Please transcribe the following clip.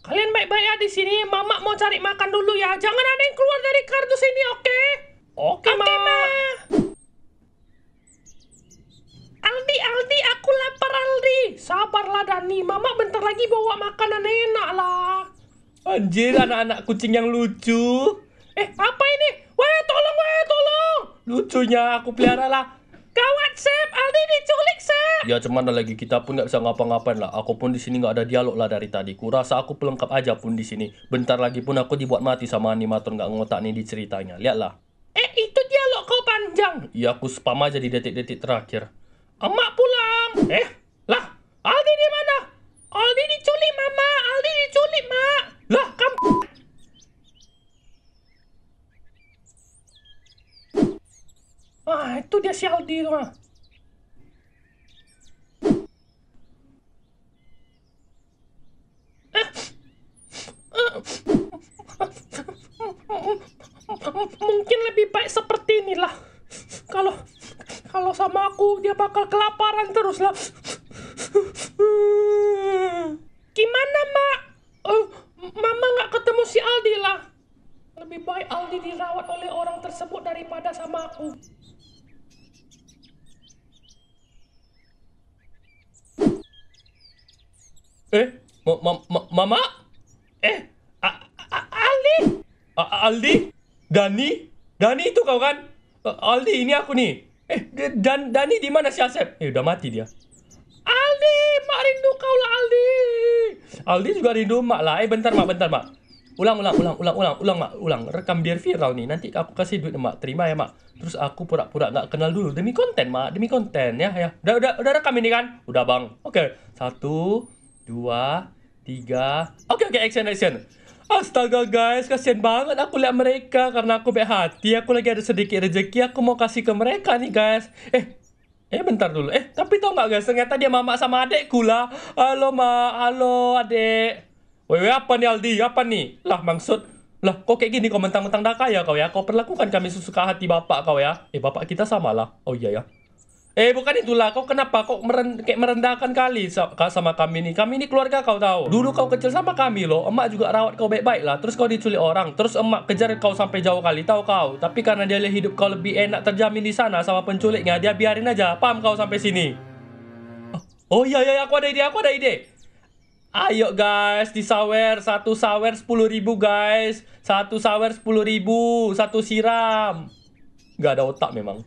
Kalian baik-baik ya di sini. Mama mau cari makan dulu ya. Jangan ada yang keluar dari kardus ini, oke? Okay? Oke, okay, okay, Ma. Aldi, Aldi, aku lapar, Aldi. Sabarlah, Dani. Mama bentar lagi bawa makanan enak lah. Anjir, anak-anak kucing yang lucu. Eh, apa ini? Wah, tolong, wah, tolong. Lucunya aku pelihara lah. Kau Sep, Aldi diculik Sep. Ya cuman lagi kita pun nggak bisa ngapa-ngapain lah. Aku pun di sini nggak ada dialog lah dari tadi. Kurasa aku pelengkap aja pun di sini. Bentar lagi pun aku dibuat mati sama animator nggak ngotak nih di ceritanya. Lihatlah. Eh itu dialog kau panjang. Ya, aku spam aja di detik-detik terakhir. Emak pulang. Eh lah Aldi di mana? Aldi diculik mama. Aldi diculik mak. Lah kamu. Ah itu dia si Aldi tuh. mungkin lebih baik seperti inilah. Kalau kalau sama aku dia bakal kelaparan terus lah. Gimana mak? Uh, mama nggak ketemu si Aldi lah. Lebih baik Aldi dirawat oleh orang tersebut daripada sama aku. Eh, ma ma ma mama? Eh, A A Aldi? A Aldi? Dani? Dani itu kau kan? Aldi, ini aku nih. Eh, Dan Dani di mana si Asep? Eh, udah mati dia. Aldi, mak rindu kau lah Aldi. Aldi juga rindu mak lah. Eh, bentar mak, bentar mak. Ulang, ulang, ulang, ulang, ulang, ulang mak, ulang. Rekam biar viral nih. Nanti aku kasih duit mak. Terima ya mak. Terus aku pura-pura nggak -pura kenal dulu demi konten mak, demi konten ya ya. Udah, udah, udah rekam ini kan? Udah bang. Oke, okay. satu, dua, tiga. Oke, okay, oke, okay. action, action. Astaga guys, kasihan banget aku lihat mereka karena aku baik hati, aku lagi ada sedikit rezeki, aku mau kasih ke mereka nih guys. Eh, eh bentar dulu. Eh, tapi tau nggak guys, ternyata dia mama sama adekku lah. Halo ma, halo adek. Wewe apa nih Aldi, apa nih? Lah maksud, lah kok kayak gini kau mentang-mentang dah kaya kau ya? Kau perlakukan kami sesuka hati bapak kau ya? Eh bapak kita sama lah. Oh iya ya. Eh bukan itulah kau kenapa kok meren kayak merendahkan kali sama kami ini kami ini keluarga kau tahu dulu kau kecil sama kami loh emak juga rawat kau baik-baik lah terus kau diculik orang terus emak kejar kau sampai jauh kali tahu kau tapi karena dia lihat hidup kau lebih enak terjamin di sana sama penculiknya dia biarin aja pam kau sampai sini oh, oh iya iya aku ada ide aku ada ide Ayo guys, di sawer satu sawer sepuluh ribu guys, satu sawer sepuluh ribu, satu siram. Gak ada otak memang.